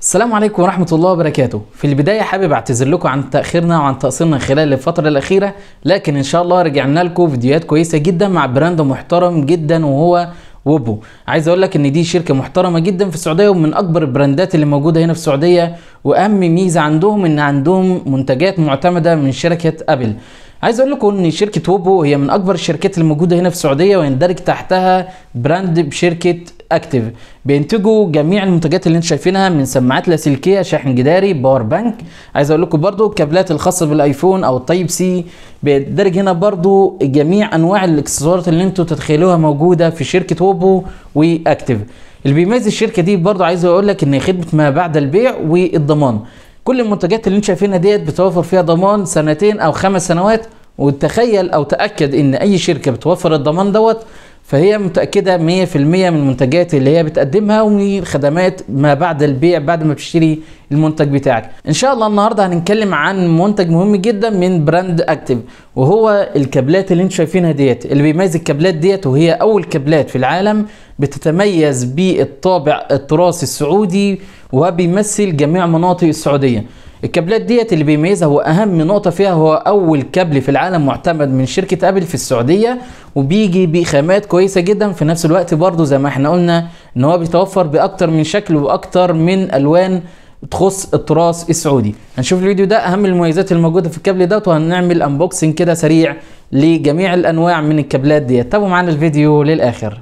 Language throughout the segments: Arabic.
السلام عليكم ورحمة الله وبركاته في البداية حابب اعتذر لكم عن تأخيرنا وعن تقصيرنا خلال الفترة الأخيرة لكن إن شاء الله رجعنا لكم فيديوهات كويسة جدا مع براند محترم جدا وهو وبو عايز اقول لك ان دي شركه محترمه جدا في السعوديه ومن اكبر البراندات اللي موجوده هنا في السعوديه واهم ميزه عندهم ان عندهم منتجات معتمده من شركه ابل عايز اقول لكم ان شركه ووبو هي من اكبر الشركات الموجوده هنا في السعوديه ويندرج تحتها براند بشركه اكتف بينتجوا جميع المنتجات اللي انتم شايفينها من سماعات لاسلكيه شاحن جداري باور بانك عايز اقول لكم برضو الكابلات الخاصه بالايفون او التايب سي بيندرج هنا برضو جميع انواع الاكسسوارات اللي انتم تتخيلوها موجوده في شركه اوبو واكتف اللي بيميز الشركه دي برضو عايز اقول لك ان خدمه ما بعد البيع والضمان كل المنتجات اللي انتم شايفينها ديت بتوفر فيها ضمان سنتين او خمس سنوات وتخيل او تاكد ان اي شركه بتوفر الضمان دوت فهي متاكده 100% من المنتجات اللي هي بتقدمها ومن خدمات ما بعد البيع بعد ما بتشتري المنتج بتاعك ان شاء الله النهارده هنتكلم عن منتج مهم جدا من براند اكتيف وهو الكابلات اللي انتم شايفينها ديت اللي بيميز الكابلات ديت وهي اول كابلات في العالم بتتميز بالطابع التراثي السعودي وبيمثل جميع مناطق السعوديه الكابلات ديت اللي بيميزها واهم نقطه فيها هو اول كابل في العالم معتمد من شركه ابل في السعوديه وبيجي بخامات كويسه جدا في نفس الوقت برضو زي ما احنا قلنا ان هو بيتوفر باكتر من شكل واكتر من الوان تخص التراث السعودي هنشوف الفيديو ده اهم المميزات الموجوده في الكابل ده وهنعمل انبوكسنج كده سريع لجميع الانواع من الكابلات ديت تابعوا معانا الفيديو للاخر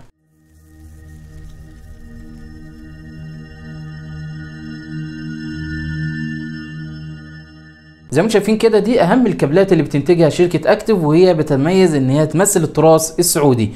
زي ما انتم شايفين كده دي اهم الكابلات اللي بتنتجها شركه اكتف وهي بتتميز ان هي تمثل التراث السعودي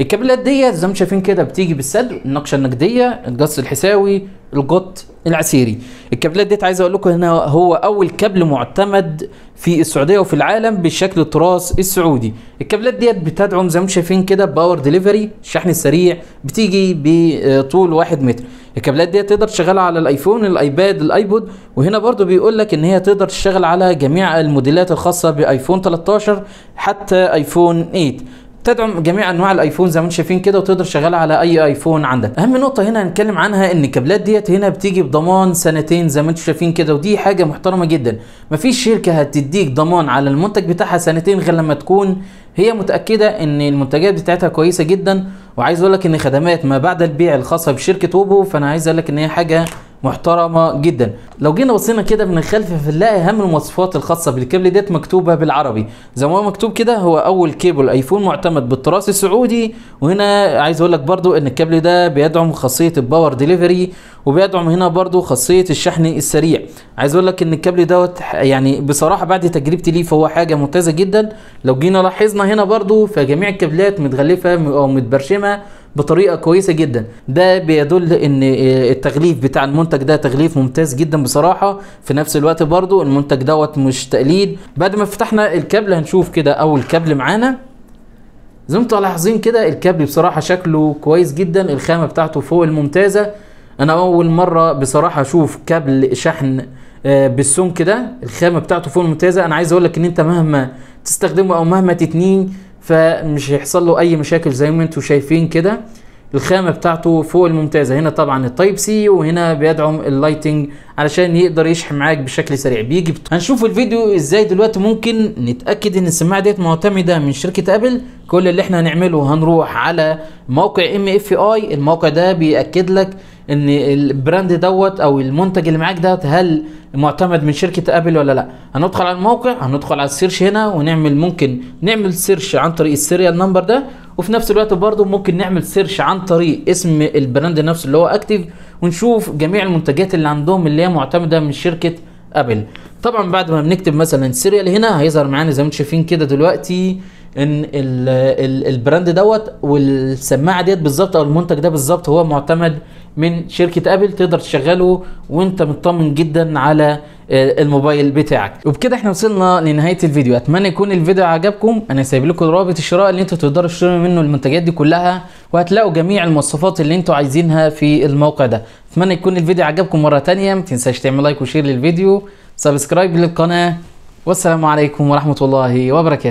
الكابلات ديت زي ما انتم شايفين كده بتيجي بالصدر النقشه النقديه الجص الحساوي القط العسيري الكابلات ديت عايز اقول لكم هنا هو اول كابل معتمد في السعوديه وفي العالم بالشكل التراث السعودي الكابلات ديت بتدعم زي ما انتم شايفين كده باور ديليفري الشحن السريع بتيجي بطول 1 متر الكابلات ديت تقدر تشغلها على الايفون الايباد الايبود وهنا برضو بيقول لك ان هي تقدر تشتغل على جميع الموديلات الخاصه بايفون 13 حتى ايفون 8 تدعم جميع انواع الايفون زي ما انتم شايفين كده وتقدر شغال على اي ايفون عندك اهم نقطه هنا هنتكلم عنها ان الكابلات ديت هنا بتيجي بضمان سنتين زي ما انتم شايفين كده ودي حاجه محترمه جدا مفيش شركه هتديك ضمان على المنتج بتاعها سنتين غير لما تكون هي متاكده ان المنتجات بتاعتها كويسه جدا وعايز اقول لك ان خدمات ما بعد البيع الخاصه بشركه اوبو فانا عايز اقول لك ان هي حاجه محترمه جدا لو جينا بصينا كده من الخلف فنلاقي اهم المواصفات الخاصه بالكابل ديت مكتوبه بالعربي زي ما هو مكتوب كده هو اول كيبل ايفون معتمد بالتراث السعودي وهنا عايز اقول لك برضو ان الكابل ده بيدعم خاصيه الباور ديليفري وبيدعم هنا برضو خاصيه الشحن السريع عايز اقول لك ان الكابل دوت يعني بصراحه بعد تجربتي ليه فهو حاجه ممتازه جدا لو جينا لاحظنا هنا برضو فجميع الكابلات متغلفه او متبرشمه بطريقه كويسه جدا ده بيدل ان آه، التغليف بتاع المنتج ده تغليف ممتاز جدا بصراحه في نفس الوقت برضو المنتج دوت مش تقليد بعد ما فتحنا الكابل هنشوف كده اول كابل معانا زي ما انتم لاحظين كده الكابل بصراحه شكله كويس جدا الخامه بتاعته فوق الممتازه انا اول مره بصراحه اشوف كابل شحن آه، بالسمك ده الخامه بتاعته فوق الممتازه انا عايز اقول لك ان انت مهما تستخدمه او مهما تتنين فمش هيحصل له اي مشاكل زي ما انتم شايفين كده الخامة بتاعته فوق الممتازة هنا طبعا التايب سي وهنا بيدعم اللايتنج علشان يقدر يشحن معاك بشكل سريع بيجي بت... هنشوف الفيديو ازاي دلوقتي ممكن نتأكد ان السماعة ديت معتمدة من شركة ابل كل اللي احنا هنعمله هنروح على موقع ام اف اي الموقع ده بيأكد لك ان البراند دوت او المنتج اللي معاك دوت هل معتمد من شركه ابل ولا لا هندخل على الموقع هندخل على السيرش هنا ونعمل ممكن نعمل سيرش عن طريق السيريال نمبر ده وفي نفس الوقت برضه ممكن نعمل سيرش عن طريق اسم البراند نفسه اللي هو اكتيف ونشوف جميع المنتجات اللي عندهم اللي هي معتمده من شركه ابل طبعا بعد ما بنكتب مثلا سيريال هنا هيظهر معانا زي ما انتم شايفين كده دلوقتي ان البراند دوت والسماعه ديت بالظبط او المنتج ده بالظبط هو معتمد من شركه ابل تقدر تشغله وانت مطمن جدا على آه، الموبايل بتاعك وبكده احنا وصلنا لنهايه الفيديو اتمنى يكون الفيديو عجبكم انا سايب لكم رابط الشراء اللي انتوا تقدروا تشتروا منه المنتجات دي كلها وهتلاقوا جميع المواصفات اللي انتوا عايزينها في الموقع ده اتمنى يكون الفيديو عجبكم مره ثانيه ما تنساش تعمل لايك وشير للفيديو سبسكرايب للقناه والسلام عليكم ورحمه الله وبركاته